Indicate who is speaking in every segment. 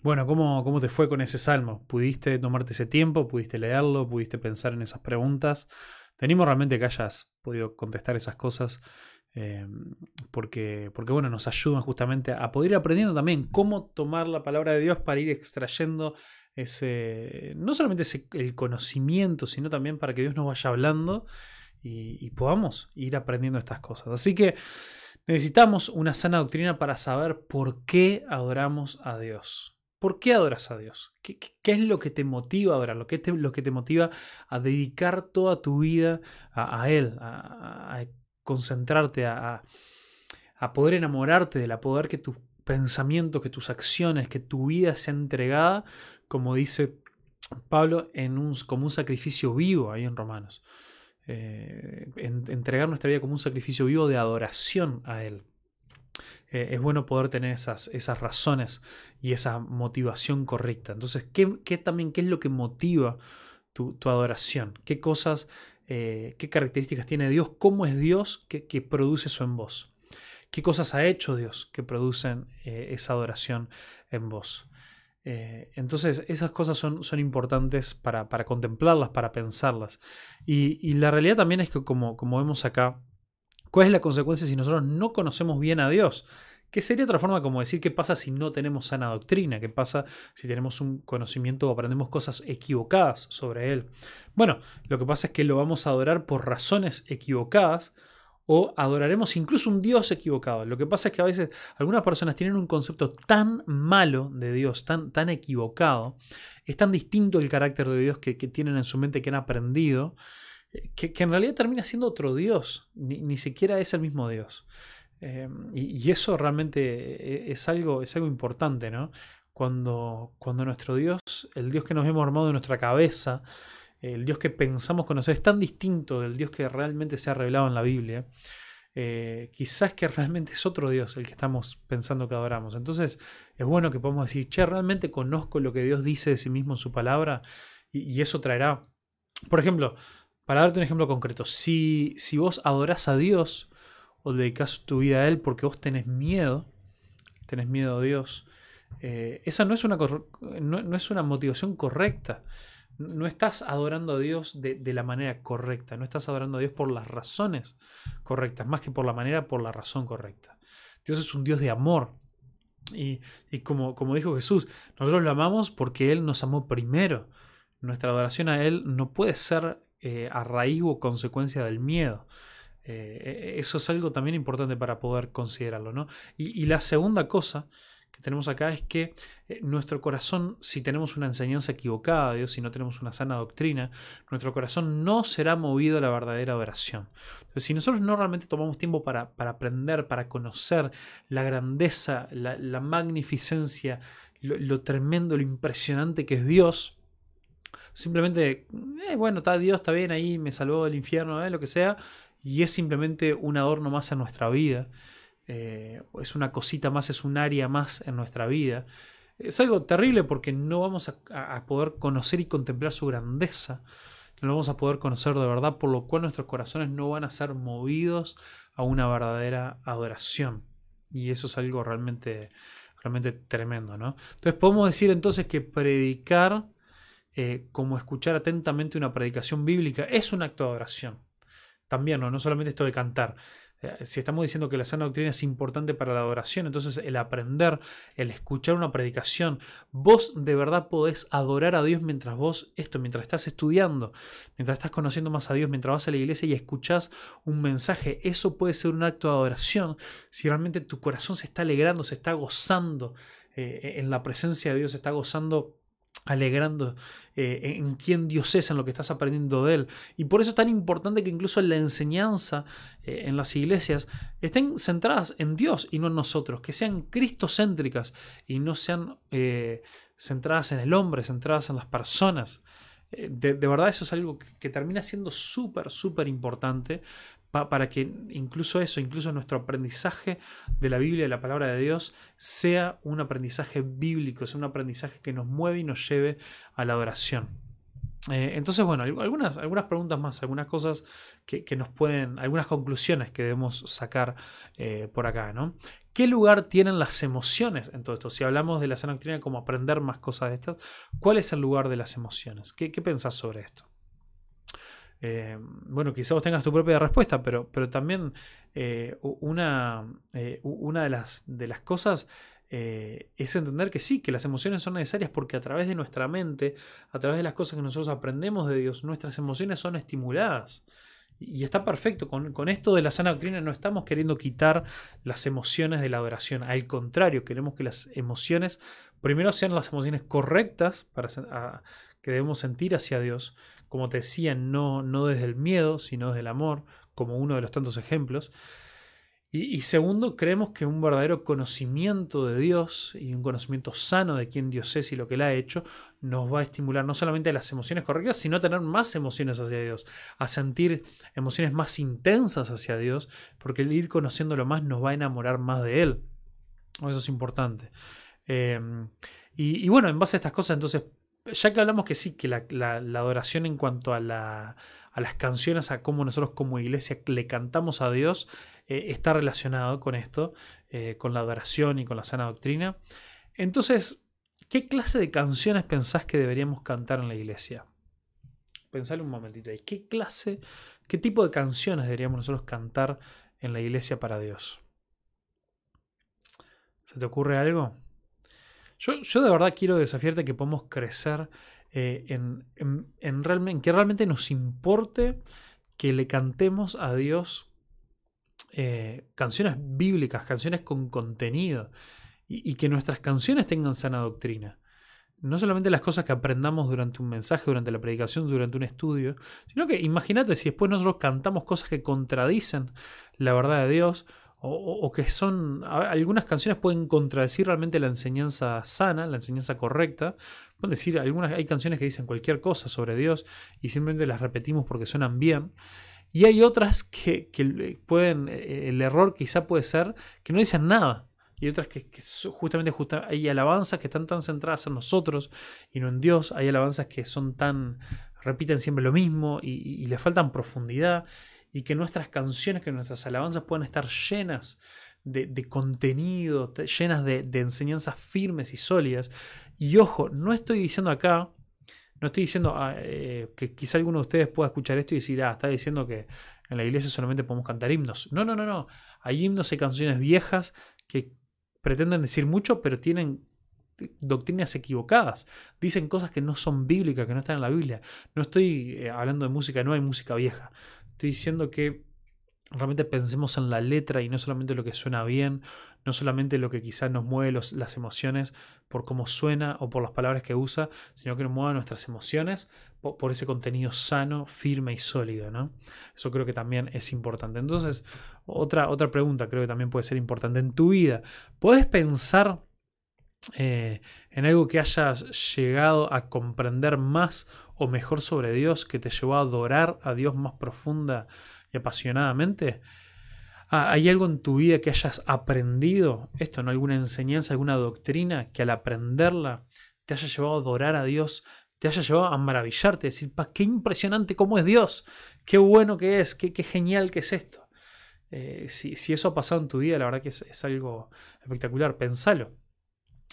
Speaker 1: Bueno, ¿cómo, te fue con ese salmo? ¿Pudiste tomarte ese tiempo? ¿Pudiste leerlo? ¿Pudiste pensar en esas preguntas? Tenemos realmente que hayas podido contestar esas cosas. Eh, porque, porque, bueno, nos ayudan justamente a poder ir aprendiendo también cómo tomar la palabra de Dios para ir extrayendo ese, no solamente el conocimiento, sino también para que Dios nos vaya hablando y podamos ir aprendiendo estas cosas. Así que necesitamos una sana doctrina para saber por qué adoramos a Dios. ¿Por qué adoras a Dios? ¿Qué, qué, es lo que te motiva a adorar? ¿Qué es lo que te motiva a dedicar toda tu vida a, Él? A, concentrarte, a, poder enamorarte de la, poder que tus pensamientos, que tus acciones, que tu vida sea entregada, como dice Pablo, en un, como un sacrificio vivo ahí en Romanos. Eh, entregar nuestra vida como un sacrificio vivo de adoración a Él. Eh, es bueno poder tener esas, esas, razones y esa motivación correcta. Entonces, ¿qué, también qué es lo que motiva tu, adoración? ¿Qué cosas, eh, qué características tiene Dios? ¿Cómo es Dios que, produce eso en vos? ¿Qué cosas ha hecho Dios que producen eh, esa adoración en vos? entonces, esas cosas son, son importantes para, para, contemplarlas, para pensarlas. Y, y, la realidad también es que, como, como vemos acá, ¿Cuál es la consecuencia si nosotros no conocemos bien a Dios? ¿Qué sería otra forma como decir qué pasa si no tenemos sana doctrina, qué pasa si tenemos un conocimiento o aprendemos cosas equivocadas sobre Él. Bueno, lo que pasa es que lo vamos a adorar por razones equivocadas o adoraremos incluso un Dios equivocado. Lo que pasa es que a veces algunas personas tienen un concepto tan malo de Dios, tan, tan equivocado, es tan distinto el carácter de Dios que, que tienen en su mente, que han aprendido, que, en realidad termina siendo otro Dios, ni, siquiera es el mismo Dios. Em, y, eso realmente eh, es algo, es algo importante, ¿no? Cuando, cuando nuestro Dios, el Dios que nos hemos armado en nuestra cabeza, el Dios que pensamos conocer, es tan distinto del Dios que realmente se ha revelado en la Biblia. Eh, quizás que realmente es otro Dios el que estamos pensando que adoramos. Entonces es bueno que podamos decir, che, realmente conozco lo que Dios dice de sí mismo en su palabra y eso traerá. Por ejemplo, para darte un ejemplo concreto, si, si vos adorás a Dios o dedicas tu vida a Él porque vos tenés miedo, tenés miedo a Dios, eh, esa no es, una no es, una motivación correcta. No estás adorando a Dios de, la manera correcta, no estás adorando a Dios por las razones correctas, más que por la manera, por la razón correcta. Dios es un Dios de amor. Y, como, como dijo Jesús, nosotros lo amamos porque Él nos amó primero. Nuestra adoración a Él no puede ser eh, a raíz o consecuencia del miedo. Eh, e, eso es algo también importante para poder considerarlo, ¿no? Y, la segunda cosa que tenemos acá es que eh, nuestro corazón, si tenemos una enseñanza equivocada de Dios, si no tenemos una sana doctrina, nuestro corazón no será movido a la verdadera oración. Entonces, si nosotros no realmente tomamos tiempo para, aprender, para conocer la grandeza, la, magnificencia, lo tremendo, lo impresionante que es Dios, Simplemente, eh, bueno, está Dios, está bien ahí, me salvó del infierno, eh, lo que sea. Y es simplemente un adorno más en nuestra vida. Eh, es una cosita más, es un área más en nuestra vida. Es algo terrible porque no vamos a, poder conocer y contemplar su grandeza. No lo vamos a poder conocer de verdad, por lo cual nuestros corazones no van a ser movidos a una verdadera adoración. Y eso es algo realmente, realmente tremendo, ¿no? Entonces podemos decir entonces que predicar eh, como escuchar atentamente una predicación bíblica, es un acto de adoración. También, no, no solamente esto de cantar. Eh, si estamos diciendo que la sana doctrina es importante para la adoración, entonces el aprender, el escuchar una predicación, vos de verdad podés adorar a Dios mientras vos, esto, mientras estás estudiando, mientras estás conociendo más a Dios, mientras vas a la iglesia y escuchás un mensaje, eso puede ser un acto de adoración. Si realmente tu corazón se está alegrando, se está gozando eh, en la presencia de Dios, se está gozando alegrando eh, en quién Dios es, en lo que estás aprendiendo de Él. Y por eso es tan importante que incluso la enseñanza eh, en las iglesias estén centradas en Dios y no en nosotros, que sean cristocéntricas y no sean eh, centradas en el hombre, centradas en las personas. De, verdad eso es algo que, que termina siendo súper, súper importante para que incluso eso, incluso nuestro aprendizaje de la Biblia, y la palabra de Dios, sea un aprendizaje bíblico, sea un aprendizaje que nos mueve y nos lleve a la adoración. Eh, entonces, bueno, algunas, algunas preguntas más, algunas cosas que, nos pueden, algunas conclusiones que debemos sacar eh, por acá, ¿Qué lugar tienen las emociones en todo esto? Si hablamos de la sana doctrina como aprender más cosas de estas, ¿cuál es el lugar de las emociones? ¿Qué, qué pensás sobre esto? Eh, bueno, quizás vos tengas tu propia respuesta, pero, pero también eh, eh, una, de, las, de las cosas es entender que sí, que las emociones son necesarias porque a través de nuestra mente, a través de las cosas que nosotros aprendemos de Dios, nuestras emociones son estimuladas. Y está perfecto, con, esto de la sana doctrina no estamos queriendo quitar las emociones de la adoración, al contrario, queremos que las emociones, primero sean las emociones correctas para, que debemos sentir hacia Dios, como te decía, no, no desde el miedo, sino desde el amor, como uno de los tantos ejemplos. Y, segundo, creemos que un verdadero conocimiento de Dios y un conocimiento sano de quién Dios es y lo que Él ha hecho nos va a estimular no solamente las emociones correctas, sino a tener más emociones hacia Dios, a sentir emociones más intensas hacia Dios, porque el ir conociéndolo más nos va a enamorar más de Él. Eso es importante. Em, y, bueno, en base a estas cosas, entonces ya que hablamos que sí, que la, adoración en cuanto a, las canciones, a cómo nosotros como iglesia le cantamos a Dios, eh, está relacionado con esto, eh, con la adoración y con la sana doctrina. Entonces, ¿qué clase de canciones pensás que deberíamos cantar en la iglesia? Pensale un momentito ahí. ¿Qué clase, qué tipo de canciones deberíamos nosotros cantar en la iglesia para Dios? ¿Se te ocurre algo? Yo, de verdad quiero desafiarte que podamos crecer eh, en, que realmente nos importe que le cantemos a Dios eh, canciones bíblicas, canciones con contenido, y, y, que nuestras canciones tengan sana doctrina. No solamente las cosas que aprendamos durante un mensaje, durante la predicación, durante un estudio, sino que imagínate si después nosotros cantamos cosas que contradicen la verdad de Dios o, que son, algunas canciones pueden contradecir realmente la enseñanza sana, la enseñanza correcta. Pueden decir, algunas, hay canciones que dicen cualquier cosa sobre Dios y simplemente las repetimos porque suenan bien. Y hay otras que, que pueden, eh, eh, el error quizá puede ser que no dicen nada y otras que, justamente hay alabanzas que están tan centradas en nosotros y no en Dios, hay alabanzas que son tan, repiten siempre lo mismo y, y le faltan profundidad y que nuestras canciones, que nuestras alabanzas puedan estar llenas de, de contenido, llenas de, enseñanzas firmes y sólidas. Y ojo, no estoy diciendo acá no estoy diciendo ah, eh, que quizá alguno de ustedes pueda escuchar esto y decir, ah, está diciendo que en la iglesia solamente podemos cantar himnos. No, no, no, no. Hay himnos y canciones viejas que pretenden decir mucho, pero tienen doctrinas equivocadas. Dicen cosas que no son bíblicas, que no están en la Biblia. No estoy eh, hablando de música, no hay música vieja. Estoy diciendo que realmente pensemos en la letra y no solamente lo que suena bien, no solamente lo que quizás nos mueve las emociones por cómo suena o por las palabras que usa, sino que nos mueva nuestras emociones por, ese contenido sano, firme y sólido, Eso creo que también es importante. Entonces, otra, otra pregunta creo que también puede ser importante en tu vida. ¿Puedes pensar eh, en algo que hayas llegado a comprender más o mejor sobre Dios que te llevó a adorar a Dios más profunda y apasionadamente? Ah, ¿Hay algo en tu vida que hayas aprendido esto, no alguna enseñanza, alguna doctrina que al aprenderla te haya llevado a adorar a Dios, te haya llevado a maravillarte, decir, pa, qué impresionante cómo es Dios, qué bueno que es, qué, genial que es esto. Eh, si, eso ha pasado en tu vida, la verdad que es, algo espectacular, pensalo.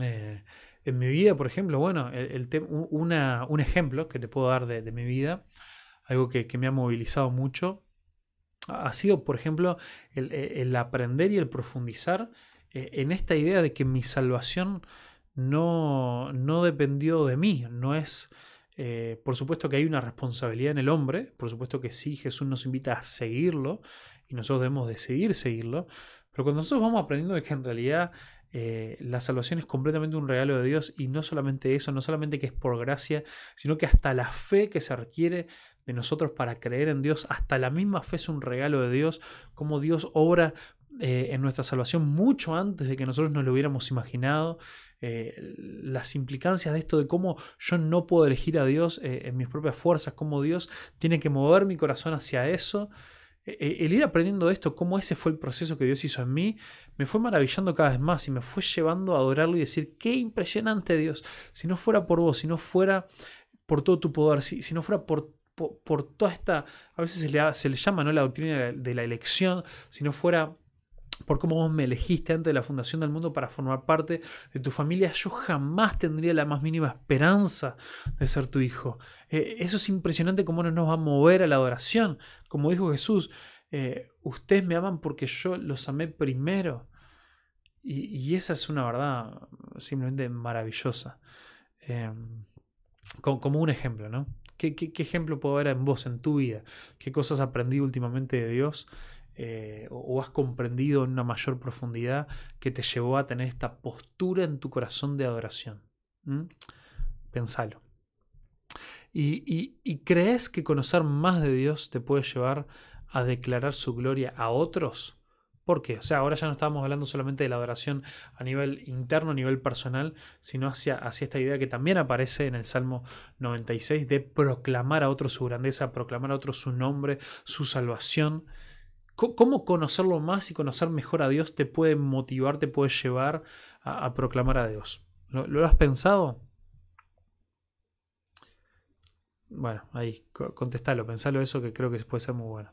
Speaker 1: Eh, en mi vida, por ejemplo, bueno, el, un ejemplo que te puedo dar de, mi vida, algo que, me ha movilizado mucho, ha sido, por ejemplo, e, el, aprender y el profundizar eh, en esta idea de que mi salvación no, no dependió de mí, no es... Eh, por supuesto que hay una responsabilidad en el hombre, por supuesto que sí, Jesús nos invita a seguirlo y nosotros debemos decidir seguirlo, pero cuando nosotros vamos aprendiendo de que en realidad eh, la salvación es completamente un regalo de Dios y no solamente eso, no solamente que es por gracia, sino que hasta la fe que se requiere de nosotros para creer en Dios, hasta la misma fe es un regalo de Dios, como Dios obra eh, en nuestra salvación mucho antes de que nosotros nos lo hubiéramos imaginado. Eh, las implicancias de esto de cómo yo no puedo elegir a Dios en mis propias fuerzas, cómo Dios tiene que mover mi corazón hacia eso. E, e, el ir aprendiendo esto, cómo ese fue el proceso que Dios hizo en mí, me fue maravillando cada vez más y me fue llevando a adorarlo y decir, qué impresionante Dios, si no fuera por vos, si no fuera por todo tu poder, si, no fuera por, por, toda esta, a veces se le, se le llama ¿no? la doctrina de la elección, si no fuera por cómo vos me elegiste antes de la fundación del mundo para formar parte de tu familia, yo jamás tendría la más mínima esperanza de ser tu hijo. Eh, eso es impresionante cómo nos va a mover a la adoración. Como dijo Jesús, eh, ustedes me aman porque yo los amé primero. Y, esa es una verdad simplemente maravillosa. Em, como, un ejemplo, ¿no? ¿Qué, qué, ejemplo puedo ver en vos, en tu vida? ¿Qué cosas aprendí últimamente de Dios eh, o, has comprendido en una mayor profundidad que te llevó a tener esta postura en tu corazón de adoración. Pensalo. Y, crees que conocer más de Dios te puede llevar a declarar su gloria a otros? ¿Por qué? O sea, ahora ya no estábamos hablando solamente de la adoración a nivel interno, a nivel personal, sino hacia, hacia esta idea que también aparece en el Salmo 96 de proclamar a otros su grandeza, proclamar a otros su nombre, su salvación. ¿Cómo conocerlo más y conocer mejor a Dios te puede motivar, te puede llevar a, proclamar a Dios? ¿Lo, has pensado? Bueno, ahí, contestalo, pensalo eso que creo que puede ser muy bueno.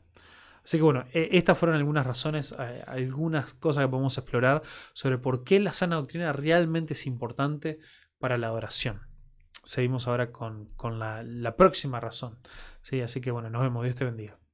Speaker 1: Así que bueno, e-, estas fueron algunas razones, algunas cosas que podemos explorar sobre por qué la sana doctrina realmente es importante para la adoración. Seguimos ahora con, la, próxima razón. ¿sí? Así que bueno, nos vemos. Dios te bendiga.